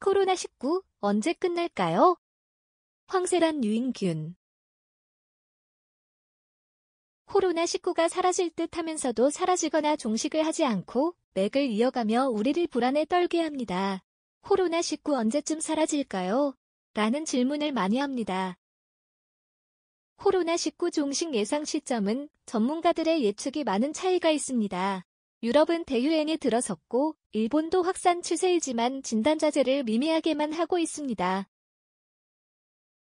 코로나19 언제 끝날까요? 황세란 유인균 코로나19가 사라질 듯 하면서도 사라지거나 종식을 하지 않고 맥을 이어가며 우리를 불안에 떨게 합니다. 코로나19 언제쯤 사라질까요? 라는 질문을 많이 합니다. 코로나19 종식 예상 시점은 전문가들의 예측이 많은 차이가 있습니다. 유럽은 대유행에 들어섰고 일본도 확산 추세이지만 진단자재를 미미하게만 하고 있습니다.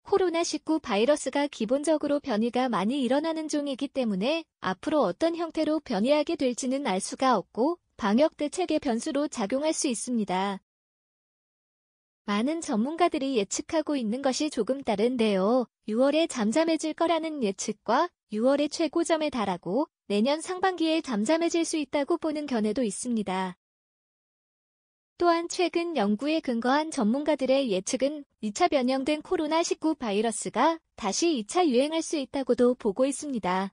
코로나19 바이러스가 기본적으로 변이가 많이 일어나는 종이기 때문에 앞으로 어떤 형태로 변이하게 될지는 알 수가 없고 방역 대책의 변수로 작용할 수 있습니다. 많은 전문가들이 예측하고 있는 것이 조금 다른데요. 6월에 잠잠해질 거라는 예측과 6월의 최고점에 달하고 내년 상반기에 잠잠해질 수 있다고 보는 견해도 있습니다. 또한 최근 연구에 근거한 전문가들의 예측은 2차 변형된 코로나19 바이러스가 다시 2차 유행할 수 있다고도 보고 있습니다.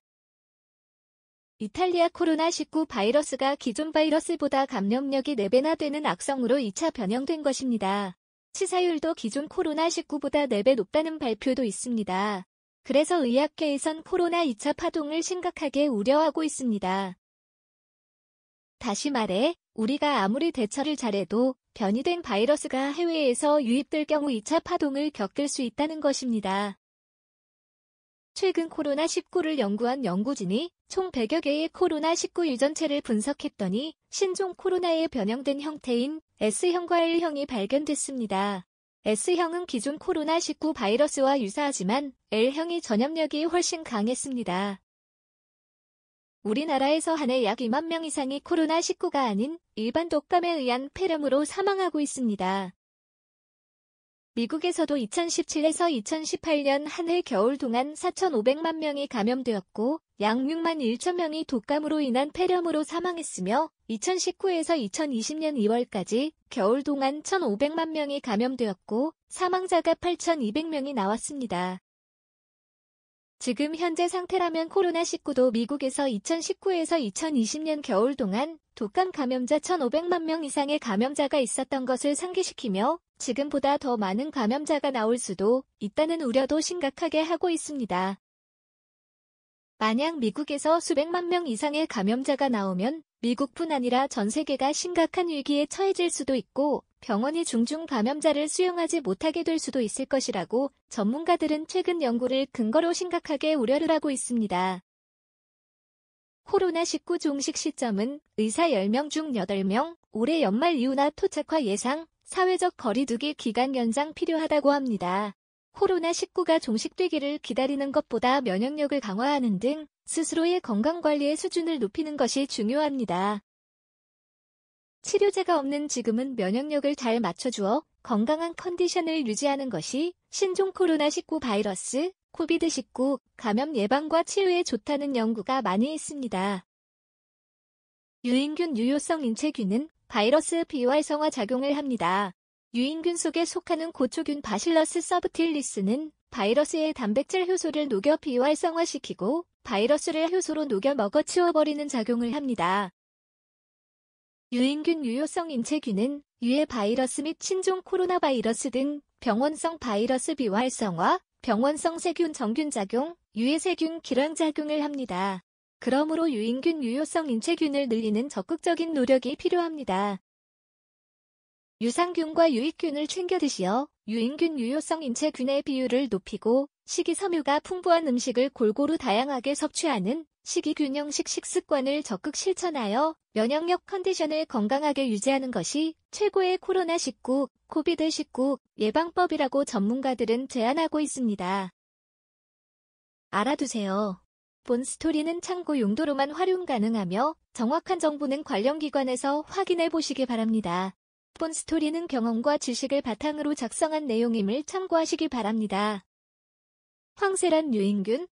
이탈리아 코로나19 바이러스가 기존 바이러스보다 감염력이 4배나 되는 악성으로 2차 변형된 것입니다. 치사율도 기존 코로나19보다 4배 높다는 발표도 있습니다. 그래서 의학계에선 코로나 2차 파동을 심각하게 우려하고 있습니다. 다시 말해 우리가 아무리 대처를 잘해도 변이된 바이러스가 해외에서 유입될 경우 2차 파동을 겪을 수 있다는 것입니다. 최근 코로나19를 연구한 연구진이 총 100여 개의 코로나19 유전체를 분석했더니 신종 코로나에 변형된 형태인 S형과 L형이 발견됐습니다. S형은 기존 코로나19 바이러스와 유사하지만 L형이 전염력이 훨씬 강했습니다. 우리나라에서 한 해 약 2만 명 이상이 코로나19가 아닌 일반 독감에 의한 폐렴으로 사망하고 있습니다. 미국에서도 2017에서 2018년 한 해 겨울 동안 4,500만 명이 감염되었고 약 6만 1천 명이 독감으로 인한 폐렴으로 사망했으며 2019에서 2020년 2월까지 겨울 동안 1,500만 명이 감염되었고 사망자가 8,200명이 나왔습니다. 지금 현재 상태라면 코로나19도 미국에서 2019에서 2020년 겨울 동안 독감 감염자 1,500만 명 이상의 감염자가 있었던 것을 상기시키며 지금보다 더 많은 감염자가 나올 수도 있다는 우려도 심각하게 하고 있습니다. 만약 미국에서 수백만 명 이상의 감염자가 나오면 미국뿐 아니라 전 세계가 심각한 위기에 처해질 수도 있고 병원이 중증 감염자를 수용하지 못하게 될 수도 있을 것이라고 전문가들은 최근 연구를 근거로 심각하게 우려를 하고 있습니다. 코로나19 종식 시점은 의사 10명 중 8명, 올해 연말 이후나 토착화 예상, 사회적 거리두기 기간 연장 필요하다고 합니다. 코로나19가 종식되기를 기다리는 것보다 면역력을 강화하는 등 스스로의 건강관리의 수준을 높이는 것이 중요합니다. 치료제가 없는 지금은 면역력을 잘 맞춰주어 건강한 컨디션을 유지하는 것이 신종 코로나19 바이러스, 코비드19 감염 예방과 치유에 좋다는 연구가 많이 있습니다. 유인균 유효성 인체균은 바이러스 비활성화 작용을 합니다. 유인균 속에 속하는 고초균 바실러스 서브틸리스는 바이러스의 단백질 효소를 녹여 비활성화시키고 바이러스를 효소로 녹여 먹어치워버리는 작용을 합니다. 유인균 유효성 인체균은 유해 바이러스 및 신종 코로나 바이러스 등 병원성 바이러스 비활성화, 병원성 세균 정균작용, 유해세균 기량작용을 합니다. 그러므로 유인균 유효성 인체균을 늘리는 적극적인 노력이 필요합니다. 유산균과 유익균을 챙겨 드시어 유인균 유효성 인체균의 비율을 높이고 식이섬유가 풍부한 음식을 골고루 다양하게 섭취하는 식이균형식 식습관을 적극 실천하여 면역력 컨디션을 건강하게 유지하는 것이 최고의 코로나19, 코비드19 예방법이라고 전문가들은 제안하고 있습니다. 알아두세요. 본 스토리는 참고 용도로만 활용 가능하며 정확한 정보는 관련 기관에서 확인해 보시기 바랍니다. 본 스토리는 경험과 지식을 바탕으로 작성한 내용임을 참고하시기 바랍니다. 황세란 유인균,